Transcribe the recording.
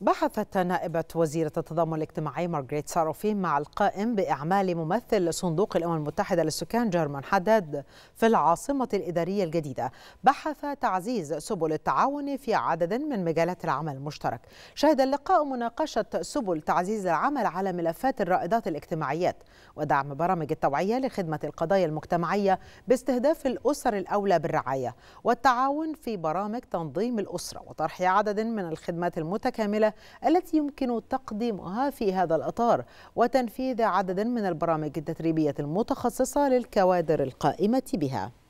بحثت نائبة وزيرة التضامن الاجتماعي مارغريت ساروفي مع القائم بإعمال ممثل صندوق الأمم المتحدة للسكان جيرمان حداد في العاصمة الإدارية الجديدة بحث تعزيز سبل التعاون في عدد من مجالات العمل المشترك شهد اللقاء مناقشة سبل تعزيز العمل على ملفات الرائدات الاجتماعيات ودعم برامج التوعية لخدمة القضايا المجتمعية باستهداف الأسر الأولى بالرعاية والتعاون في برامج تنظيم الأسرة وطرح عدد من الخدمات المتكاملة الدولة التي يمكن تقديمها في هذا الإطار وتنفيذ عدد من البرامج التدريبية المتخصصة للكوادر القائمة بها